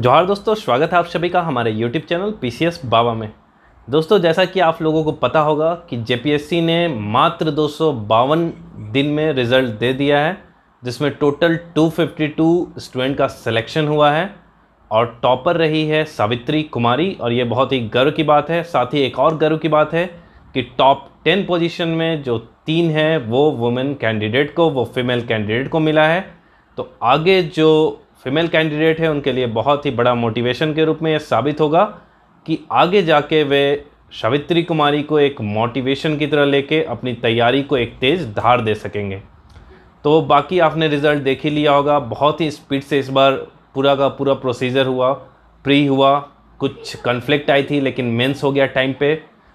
जोहार दोस्तों स्वागत है आप सभी का हमारे YouTube channel P C Baba में दोस्तों जैसा कि आप लोगों को पता होगा कि जे ने मात्र दो दिन में रिज़ल्ट दे दिया है जिसमें टोटल 252 स्टूडेंट का सिलेक्शन हुआ है और टॉपर रही है सावित्री कुमारी और ये बहुत ही गर्व की बात है साथ ही एक और गर्व की बात है कि टॉप टेन पोजिशन में जो तीन है वो वुमेन कैंडिडेट को वो फीमेल कैंडिडेट को मिला है तो आगे जो फीमेल कैंडिडेट है उनके लिए बहुत ही बड़ा मोटिवेशन के रूप में यह साबित होगा कि आगे जाके वे सावित्री कुमारी को एक मोटिवेशन की तरह लेके अपनी तैयारी को एक तेज़ धार दे सकेंगे तो बाकी आपने रिज़ल्ट देख ही लिया होगा बहुत ही स्पीड से इस बार पूरा का पूरा प्रोसीजर हुआ प्री हुआ कुछ कन्फ्लिक्ट आई थी लेकिन मेंस हो गया टाइम पे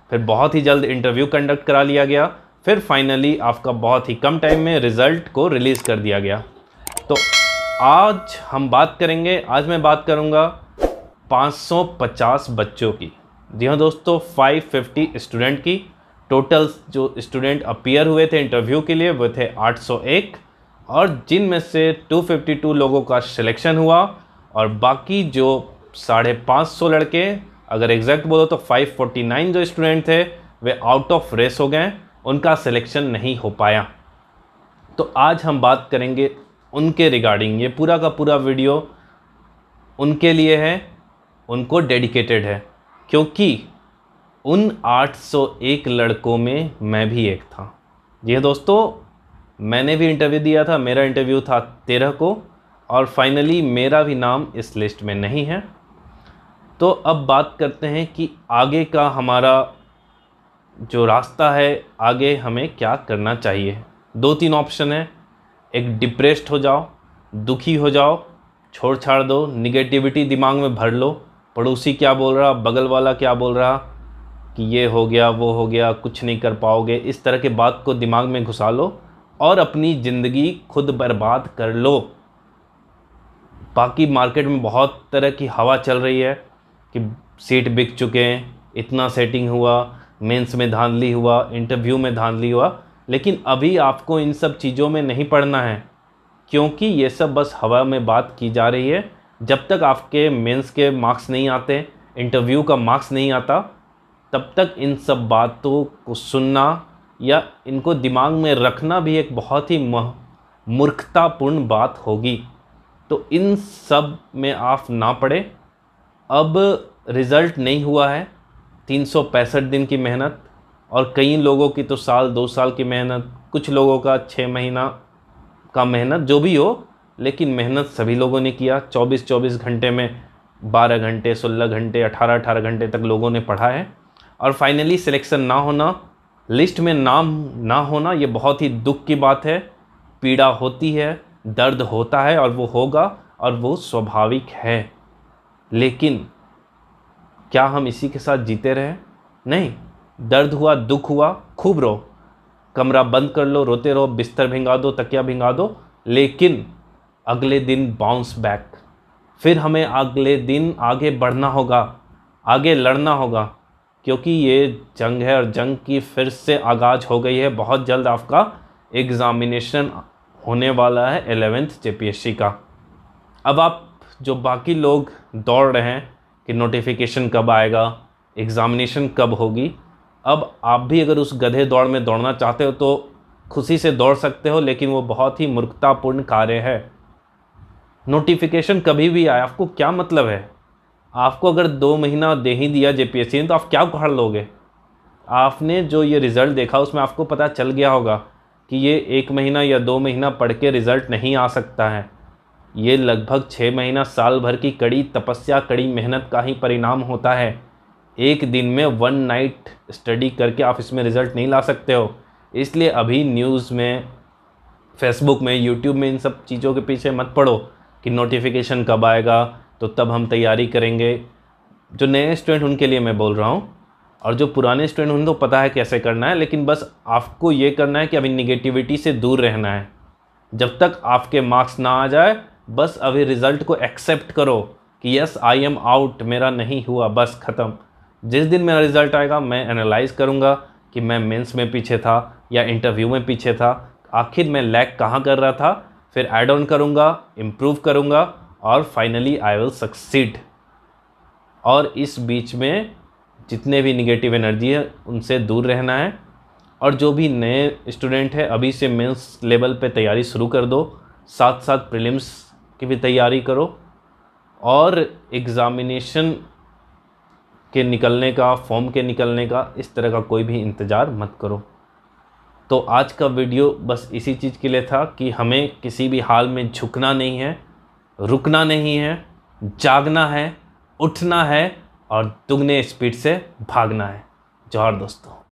फिर बहुत ही जल्द इंटरव्यू कंडक्ट करा लिया गया फिर फाइनली आपका बहुत ही कम टाइम में रिज़ल्ट को रिलीज़ कर दिया गया तो आज हम बात करेंगे आज मैं बात करूंगा 550 बच्चों की जी हाँ दोस्तों 550 स्टूडेंट की टोटल जो स्टूडेंट अपीयर हुए थे इंटरव्यू के लिए वो थे 801 और जिन में से 252 लोगों का सिलेक्शन हुआ और बाकी जो साढ़े पाँच सौ लड़के अगर एग्जैक्ट बोलो तो 549 जो स्टूडेंट थे वे आउट ऑफ रेस हो गए उनका सिलेक्शन नहीं हो पाया तो आज हम बात करेंगे उनके रिगार्डिंग ये पूरा का पूरा वीडियो उनके लिए है उनको डेडिकेटेड है क्योंकि उन 801 लड़कों में मैं भी एक था ये दोस्तों मैंने भी इंटरव्यू दिया था मेरा इंटरव्यू था तेरह को और फाइनली मेरा भी नाम इस लिस्ट में नहीं है तो अब बात करते हैं कि आगे का हमारा जो रास्ता है आगे हमें क्या करना चाहिए दो तीन ऑप्शन है एक डिप्रेस्ड हो जाओ दुखी हो जाओ छोड़ छाड़ दो निगेटिविटी दिमाग में भर लो पड़ोसी क्या बोल रहा बगल वाला क्या बोल रहा कि ये हो गया वो हो गया कुछ नहीं कर पाओगे इस तरह के बात को दिमाग में घुसा लो और अपनी ज़िंदगी खुद बर्बाद कर लो बाकी मार्केट में बहुत तरह की हवा चल रही है कि सीट बिक चुके हैं इतना सेटिंग हुआ मेंस में धांधली हुआ इंटरव्यू में धांधली हुआ लेकिन अभी आपको इन सब चीज़ों में नहीं पढ़ना है क्योंकि ये सब बस हवा में बात की जा रही है जब तक आपके मेंस के मार्क्स नहीं आते इंटरव्यू का मार्क्स नहीं आता तब तक इन सब बातों को सुनना या इनको दिमाग में रखना भी एक बहुत ही मूर्खतापूर्ण बात होगी तो इन सब में आप ना पढ़े अब रिज़ल्ट नहीं हुआ है तीन दिन की मेहनत और कई लोगों की तो साल दो साल की मेहनत कुछ लोगों का छः महीना का मेहनत जो भी हो लेकिन मेहनत सभी लोगों ने किया 24-24 घंटे में 12 घंटे 16 घंटे 18-18 घंटे तक लोगों ने पढ़ा है और फाइनली सिलेक्शन ना होना लिस्ट में नाम ना होना ये बहुत ही दुख की बात है पीड़ा होती है दर्द होता है और वो होगा और वो स्वाभाविक है लेकिन क्या हम इसी के साथ जीते रहें नहीं दर्द हुआ दुख हुआ खूब रो कमरा बंद कर लो रोते रहो बिस्तर भिंगा दो तकिया भिंगा दो लेकिन अगले दिन बाउंस बैक फिर हमें अगले दिन आगे बढ़ना होगा आगे लड़ना होगा क्योंकि ये जंग है और जंग की फिर से आगाज हो गई है बहुत जल्द आपका एग्ज़ामिनेशन होने वाला है एलेवेंथ जे का अब आप जो बाकी लोग दौड़ रहे हैं कि नोटिफिकेशन कब आएगा एग्ज़ामिनेशन कब होगी अब आप भी अगर उस गधे दौड़ में दौड़ना चाहते हो तो खुशी से दौड़ सकते हो लेकिन वो बहुत ही मूर्खतापूर्ण कार्य है नोटिफिकेशन कभी भी आए आपको क्या मतलब है आपको अगर दो महीना दे ही दिया सी ने तो आप क्या उखाड़ लोगे आपने जो ये रिज़ल्ट देखा उसमें आपको पता चल गया होगा कि ये एक महीना या दो महीना पढ़ के रिज़ल्ट नहीं आ सकता है ये लगभग छः महीना साल भर की कड़ी तपस्या कड़ी मेहनत का ही परिणाम होता है एक दिन में वन नाइट स्टडी करके आप इसमें रिज़ल्ट नहीं ला सकते हो इसलिए अभी न्यूज़ में फेसबुक में यूट्यूब में इन सब चीज़ों के पीछे मत पड़ो कि नोटिफिकेशन कब आएगा तो तब हम तैयारी करेंगे जो नए स्टूडेंट उनके लिए मैं बोल रहा हूँ और जो पुराने स्टूडेंट उनको पता है कैसे करना है लेकिन बस आपको ये करना है कि अभी निगेटिविटी से दूर रहना है जब तक आपके मार्क्स ना आ जाए बस अभी रिज़ल्ट को एक्सेप्ट करो कि यस आई एम आउट मेरा नहीं हुआ बस ख़त्म जिस दिन मेरा रिज़ल्ट आएगा मैं एनालाइज करूँगा कि मैं मेंस में पीछे था या इंटरव्यू में पीछे था आखिर मैं लैक कहाँ कर रहा था फिर एड ऑन करूँगा इम्प्रूव करूँगा और फाइनली आई विल सक्सीड और इस बीच में जितने भी निगेटिव एनर्जी है उनसे दूर रहना है और जो भी नए स्टूडेंट है अभी से मेंस लेवल पे तैयारी शुरू कर दो साथ साथ प्रीलिम्स की भी तैयारी करो और एग्ज़ामिनेशन के निकलने का फॉर्म के निकलने का इस तरह का कोई भी इंतज़ार मत करो तो आज का वीडियो बस इसी चीज़ के लिए था कि हमें किसी भी हाल में झुकना नहीं है रुकना नहीं है जागना है उठना है और दुगने स्पीड से भागना है जोहर दोस्तों